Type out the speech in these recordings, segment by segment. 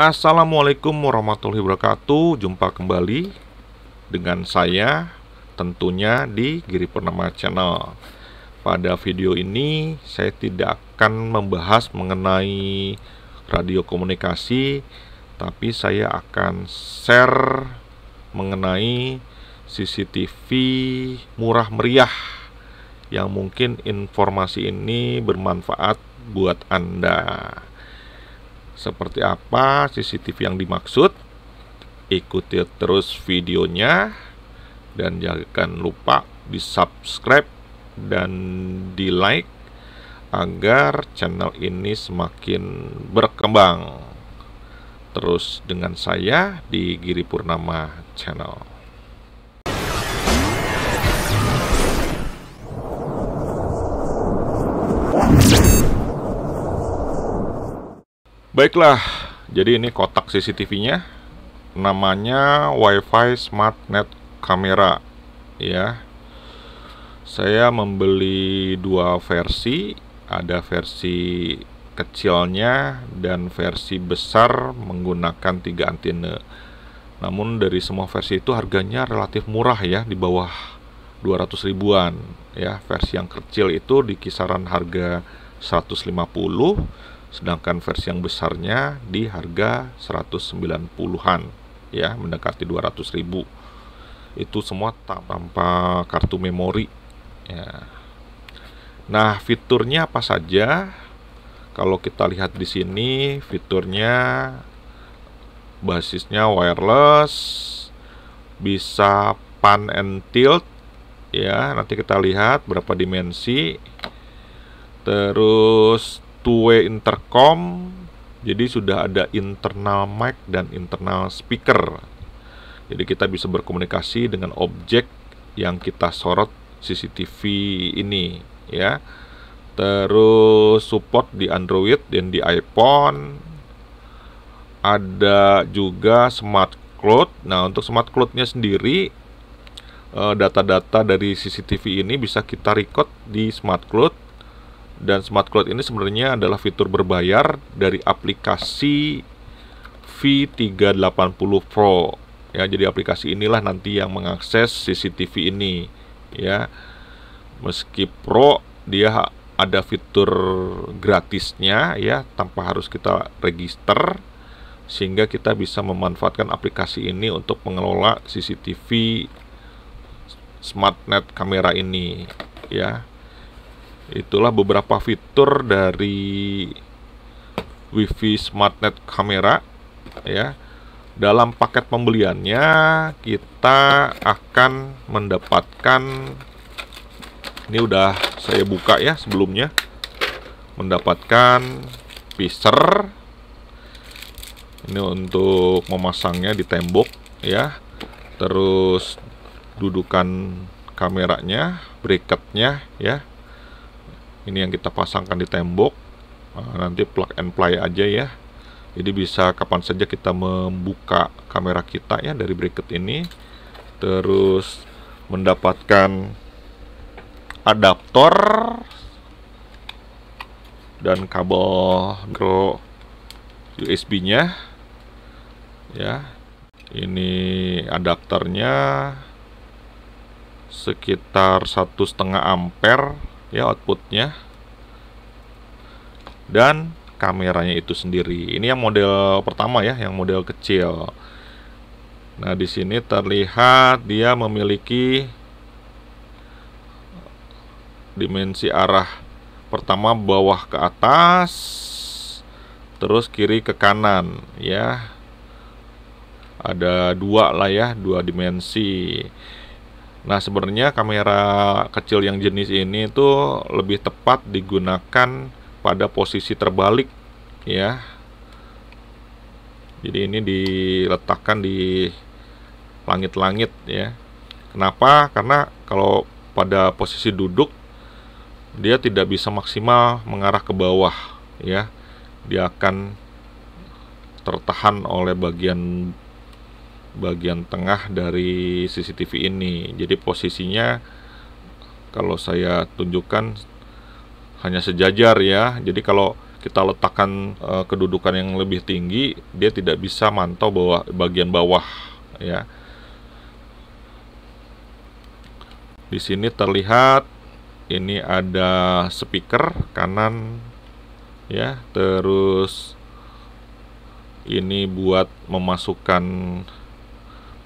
Assalamualaikum warahmatullahi wabarakatuh. Jumpa kembali dengan saya tentunya di Giri Purnama Channel. Pada video ini saya tidak akan membahas mengenai radio komunikasi tapi saya akan share mengenai CCTV murah meriah yang mungkin informasi ini bermanfaat buat Anda seperti apa CCTV yang dimaksud. Ikuti terus videonya dan jangan lupa di subscribe dan di like agar channel ini semakin berkembang. Terus dengan saya di Giri Purnama Channel. Baiklah, jadi ini kotak CCTV-nya. Namanya WiFi Smart Net Camera ya. Saya membeli dua versi, ada versi kecilnya dan versi besar menggunakan tiga antena. Namun dari semua versi itu harganya relatif murah ya, di bawah 200 ribuan ya. Versi yang kecil itu di kisaran harga 150 sedangkan versi yang besarnya di harga 190-an ya mendekati 200 ribu itu semua tanpa kartu memori ya. nah fiturnya apa saja kalau kita lihat di sini fiturnya basisnya wireless bisa pan and tilt ya nanti kita lihat berapa dimensi terus two way intercom jadi sudah ada internal mic dan internal speaker jadi kita bisa berkomunikasi dengan objek yang kita sorot CCTV ini ya terus support di Android dan di iPhone ada juga smart cloud nah untuk smart cloudnya sendiri eh, data-data dari CCTV ini bisa kita record di smart cloud dan Smart Cloud ini sebenarnya adalah fitur berbayar dari aplikasi V380 Pro. Ya, jadi aplikasi inilah nanti yang mengakses CCTV ini, ya. Meski Pro dia ada fitur gratisnya ya tanpa harus kita register sehingga kita bisa memanfaatkan aplikasi ini untuk mengelola CCTV Smart Net kamera ini ya itulah beberapa fitur dari WiFi SmartNet kamera ya. Dalam paket pembeliannya kita akan mendapatkan ini udah saya buka ya sebelumnya mendapatkan pisser ini untuk memasangnya di tembok ya. Terus dudukan kameranya, bracketnya ya ini yang kita pasangkan di tembok eh, nanti plug and play aja ya jadi bisa kapan saja kita membuka kamera kita ya dari bracket ini terus mendapatkan adaptor dan kabel micro USB nya ya ini adaptornya sekitar satu setengah ampere ya outputnya dan kameranya itu sendiri ini yang model pertama ya yang model kecil nah di sini terlihat dia memiliki dimensi arah pertama bawah ke atas terus kiri ke kanan ya ada dua lah ya dua dimensi Nah, sebenarnya kamera kecil yang jenis ini itu lebih tepat digunakan pada posisi terbalik ya. Jadi ini diletakkan di langit-langit ya. Kenapa? Karena kalau pada posisi duduk dia tidak bisa maksimal mengarah ke bawah ya. Dia akan tertahan oleh bagian bagian tengah dari CCTV ini. Jadi posisinya kalau saya tunjukkan hanya sejajar ya. Jadi kalau kita letakkan e, kedudukan yang lebih tinggi, dia tidak bisa mantau bahwa bagian bawah ya. Di sini terlihat ini ada speaker kanan ya, terus ini buat memasukkan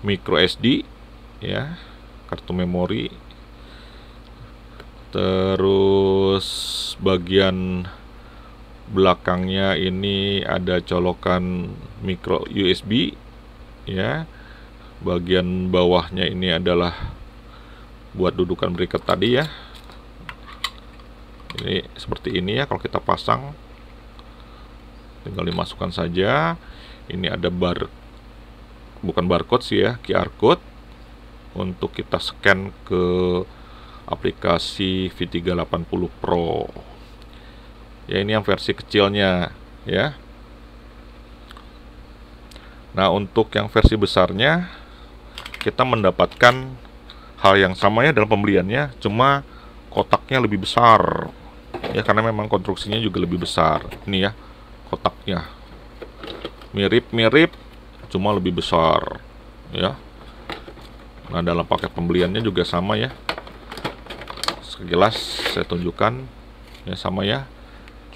micro SD ya kartu memori terus bagian belakangnya ini ada colokan micro USB ya bagian bawahnya ini adalah buat dudukan berikut tadi ya ini seperti ini ya kalau kita pasang tinggal dimasukkan saja ini ada bar bukan barcode sih ya QR code untuk kita scan ke aplikasi V380 Pro ya ini yang versi kecilnya ya nah untuk yang versi besarnya kita mendapatkan hal yang sama ya dalam pembeliannya cuma kotaknya lebih besar ya karena memang konstruksinya juga lebih besar ini ya kotaknya mirip-mirip cuma lebih besar ya nah dalam paket pembeliannya juga sama ya sekilas saya tunjukkan ya sama ya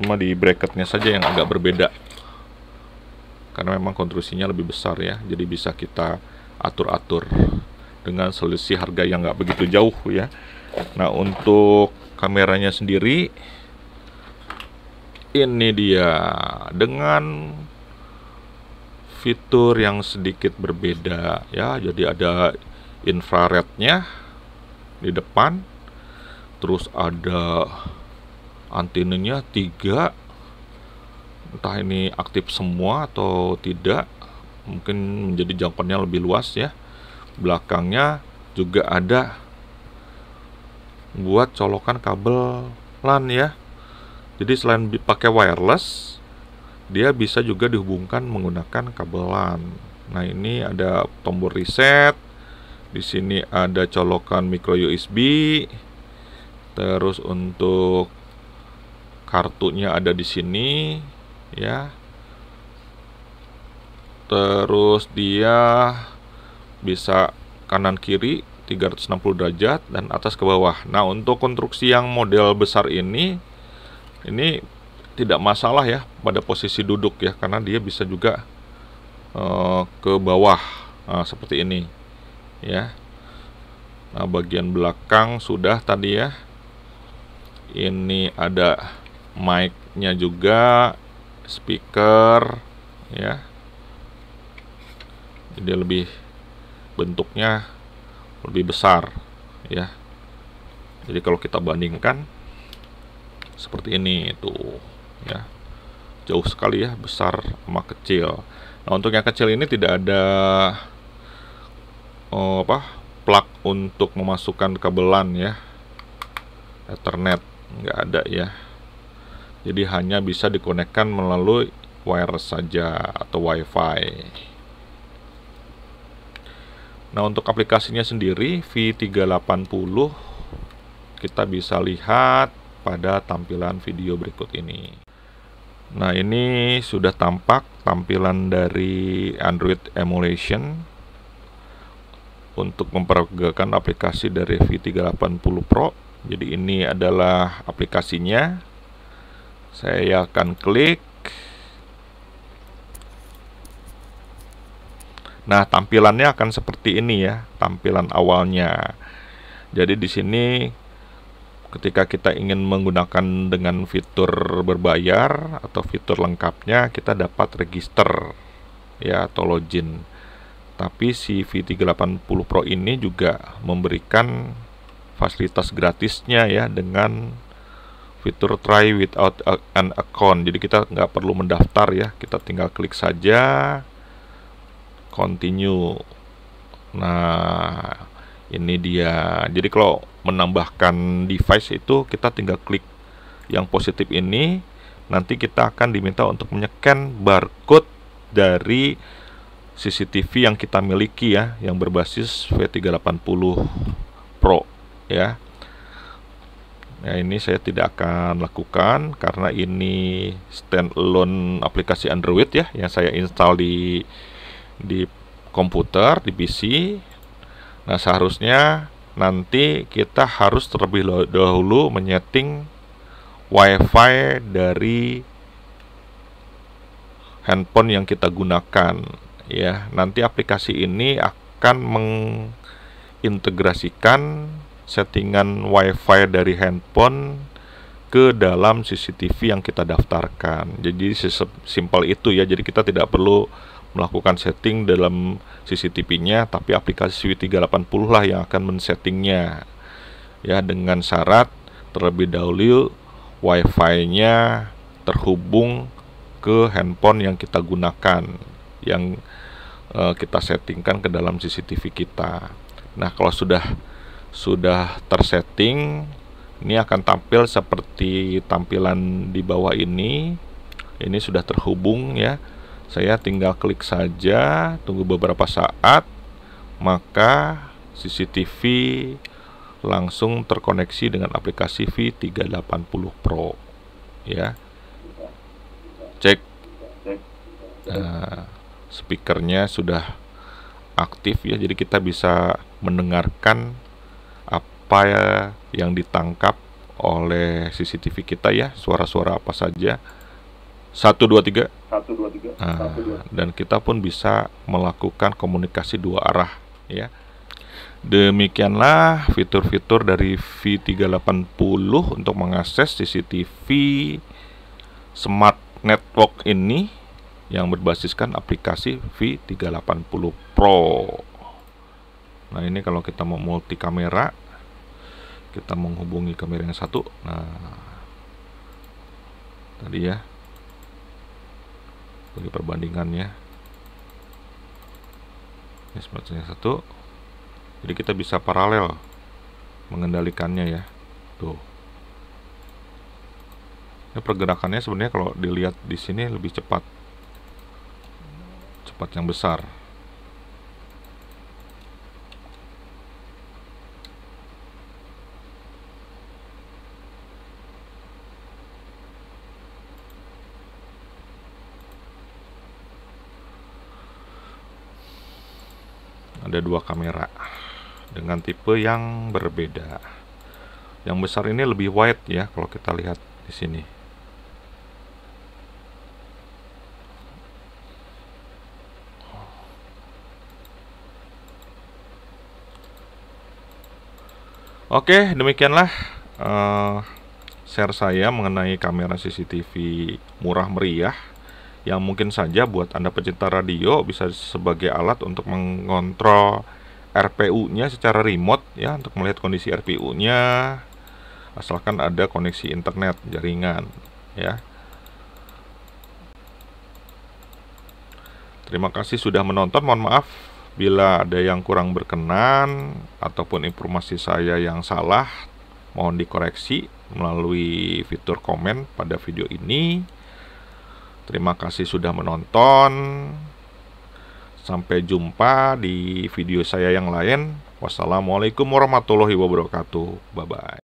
cuma di bracketnya saja yang agak berbeda karena memang konstruksinya lebih besar ya jadi bisa kita atur-atur dengan selisih harga yang nggak begitu jauh ya nah untuk kameranya sendiri ini dia dengan fitur yang sedikit berbeda ya. Jadi ada infrarednya di depan, terus ada antenanya tiga, entah ini aktif semua atau tidak, mungkin menjadi jangkauannya lebih luas ya. Belakangnya juga ada buat colokan kabel LAN ya. Jadi selain pakai wireless, dia bisa juga dihubungkan menggunakan kabel LAN. Nah, ini ada tombol reset. Di sini ada colokan micro USB. Terus untuk kartunya ada di sini ya. Terus dia bisa kanan kiri 360 derajat dan atas ke bawah. Nah, untuk konstruksi yang model besar ini ini tidak masalah ya pada posisi duduk ya karena dia bisa juga uh, ke bawah nah, seperti ini ya nah bagian belakang sudah tadi ya ini ada mic-nya juga speaker ya jadi lebih bentuknya lebih besar ya jadi kalau kita bandingkan seperti ini tuh ya jauh sekali ya besar sama kecil nah untuk yang kecil ini tidak ada oh, apa plug untuk memasukkan kabelan ya Ethernet nggak ada ya jadi hanya bisa dikonekkan melalui wire saja atau WiFi. Nah untuk aplikasinya sendiri V380 kita bisa lihat pada tampilan video berikut ini. Nah, ini sudah tampak tampilan dari Android emulation untuk memperagakan aplikasi dari V380 Pro. Jadi ini adalah aplikasinya. Saya ya akan klik. Nah, tampilannya akan seperti ini ya, tampilan awalnya. Jadi di sini ketika kita ingin menggunakan dengan fitur berbayar atau fitur lengkapnya kita dapat register ya atau login tapi si V380 Pro ini juga memberikan fasilitas gratisnya ya dengan fitur try without an account jadi kita nggak perlu mendaftar ya kita tinggal klik saja continue nah ini dia jadi kalau menambahkan device itu kita tinggal klik yang positif ini nanti kita akan diminta untuk menyeken barcode dari CCTV yang kita miliki ya yang berbasis V380 Pro ya ya ini saya tidak akan lakukan karena ini standalone aplikasi Android ya yang saya install di di komputer di PC nah seharusnya nanti kita harus terlebih dahulu menyeting WiFi dari handphone yang kita gunakan ya. Nanti aplikasi ini akan mengintegrasikan settingan WiFi dari handphone ke dalam CCTV yang kita daftarkan. Jadi simpel itu ya. Jadi kita tidak perlu melakukan setting dalam CCTV-nya, tapi aplikasi Swift 380 lah yang akan men-settingnya. Ya, dengan syarat terlebih dahulu Wi-Fi-nya terhubung ke handphone yang kita gunakan, yang uh, kita settingkan ke dalam CCTV kita. Nah, kalau sudah sudah tersetting, ini akan tampil seperti tampilan di bawah ini. Ini sudah terhubung ya saya tinggal klik saja, tunggu beberapa saat, maka CCTV langsung terkoneksi dengan aplikasi V380 Pro. Ya. Cek uh, speakernya sudah aktif ya, jadi kita bisa mendengarkan apa yang ditangkap oleh CCTV kita ya, suara-suara apa saja. Ah, satu dua tiga. Dan kita pun bisa melakukan komunikasi dua arah, ya. Demikianlah fitur-fitur dari V380 untuk mengakses CCTV Smart Network ini yang berbasiskan aplikasi V380 Pro. Nah, ini kalau kita mau multi kamera, kita menghubungi kamera yang satu. Nah, tadi ya, sebagai perbandingannya ini semacamnya satu jadi kita bisa paralel mengendalikannya ya tuh ini pergerakannya sebenarnya kalau dilihat di sini lebih cepat cepat yang besar ada dua kamera dengan tipe yang berbeda yang besar ini lebih wide ya kalau kita lihat di sini Oke, demikianlah uh, share saya mengenai kamera CCTV murah meriah yang mungkin saja buat Anda pecinta radio bisa sebagai alat untuk mengontrol RPU-nya secara remote ya untuk melihat kondisi RPU-nya asalkan ada koneksi internet jaringan ya. Terima kasih sudah menonton. Mohon maaf bila ada yang kurang berkenan ataupun informasi saya yang salah mohon dikoreksi melalui fitur komen pada video ini. Terima kasih sudah menonton. Sampai jumpa di video saya yang lain. Wassalamualaikum warahmatullahi wabarakatuh. Bye bye.